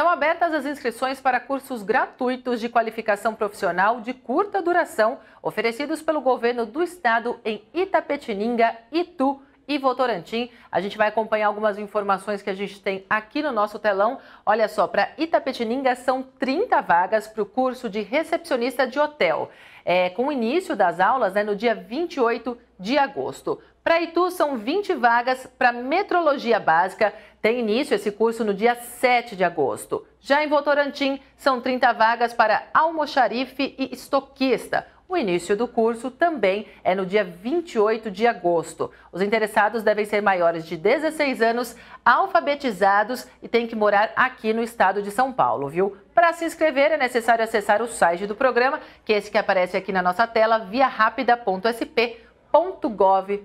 Estão abertas as inscrições para cursos gratuitos de qualificação profissional de curta duração oferecidos pelo governo do estado em Itapetininga, Itu, e Votorantim. A gente vai acompanhar algumas informações que a gente tem aqui no nosso telão. Olha só, para Itapetininga são 30 vagas para o curso de recepcionista de hotel, é, com o início das aulas né, no dia 28 de agosto. Para Itu são 20 vagas para metrologia básica, tem início esse curso no dia 7 de agosto. Já em Votorantim, são 30 vagas para almoxarife e estoquista. O início do curso também é no dia 28 de agosto. Os interessados devem ser maiores de 16 anos, alfabetizados e têm que morar aqui no estado de São Paulo, viu? Para se inscrever é necessário acessar o site do programa, que é esse que aparece aqui na nossa tela, via rápida.sp.gov.br.